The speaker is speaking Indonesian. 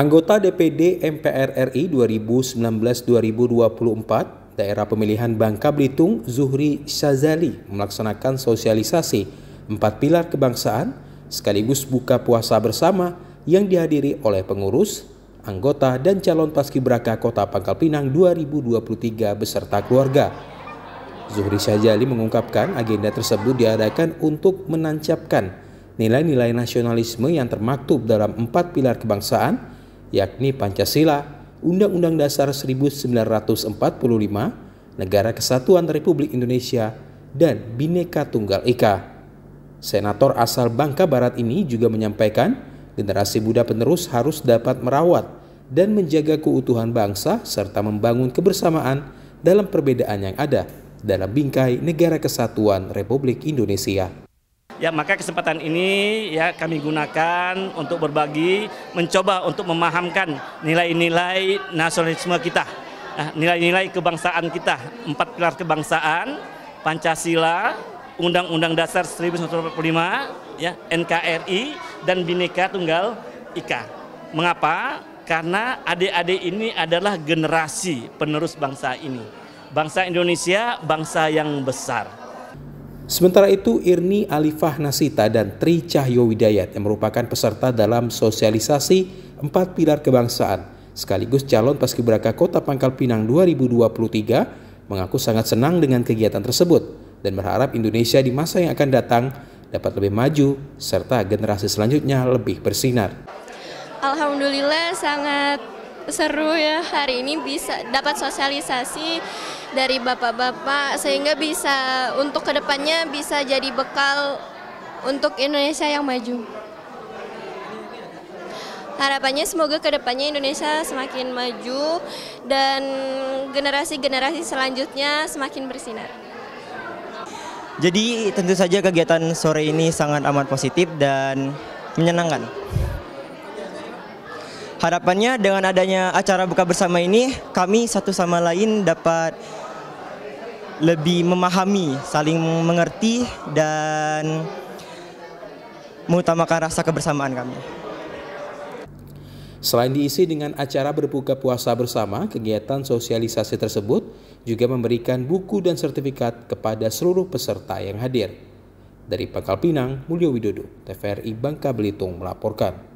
Anggota DPD MPR RI 2019-2024, daerah pemilihan Bangka Belitung, Zuhri Shazali melaksanakan sosialisasi empat pilar kebangsaan sekaligus buka puasa bersama yang dihadiri oleh pengurus, anggota, dan calon paskibraka Kota Pangkal Pinang 2023 beserta keluarga. Zuhri Shazali mengungkapkan agenda tersebut diadakan untuk menancapkan nilai-nilai nasionalisme yang termaktub dalam empat pilar kebangsaan, yakni Pancasila, Undang-Undang Dasar 1945, Negara Kesatuan Republik Indonesia, dan Bhinneka Tunggal Ika. Senator asal Bangka Barat ini juga menyampaikan, generasi muda penerus harus dapat merawat dan menjaga keutuhan bangsa serta membangun kebersamaan dalam perbedaan yang ada dalam bingkai Negara Kesatuan Republik Indonesia. Ya maka kesempatan ini ya kami gunakan untuk berbagi, mencoba untuk memahamkan nilai-nilai nasionalisme kita, nah, nilai-nilai kebangsaan kita, empat pilar kebangsaan, Pancasila, Undang-Undang Dasar 1945, ya NKRI dan Bhinneka Tunggal Ika. Mengapa? Karena adik-adik ini adalah generasi penerus bangsa ini. Bangsa Indonesia, bangsa yang besar Sementara itu, Irni Alifah Nasita dan Tri Cahyo Widayat yang merupakan peserta dalam sosialisasi empat pilar kebangsaan sekaligus calon paskibraka Kota Pangkal Pinang 2023 mengaku sangat senang dengan kegiatan tersebut dan berharap Indonesia di masa yang akan datang dapat lebih maju serta generasi selanjutnya lebih bersinar. Alhamdulillah sangat seru ya hari ini bisa dapat sosialisasi dari bapak-bapak sehingga bisa untuk kedepannya bisa jadi bekal untuk Indonesia yang maju. Harapannya semoga kedepannya Indonesia semakin maju dan generasi-generasi selanjutnya semakin bersinar. Jadi tentu saja kegiatan sore ini sangat amat positif dan menyenangkan. Harapannya dengan adanya acara buka bersama ini, kami satu sama lain dapat lebih memahami, saling mengerti dan mengutamakan rasa kebersamaan kami. Selain diisi dengan acara berbuka puasa bersama, kegiatan sosialisasi tersebut juga memberikan buku dan sertifikat kepada seluruh peserta yang hadir. Dari Pangkal Pinang, Mulyo Widodo, TVRI Bangka Belitung melaporkan.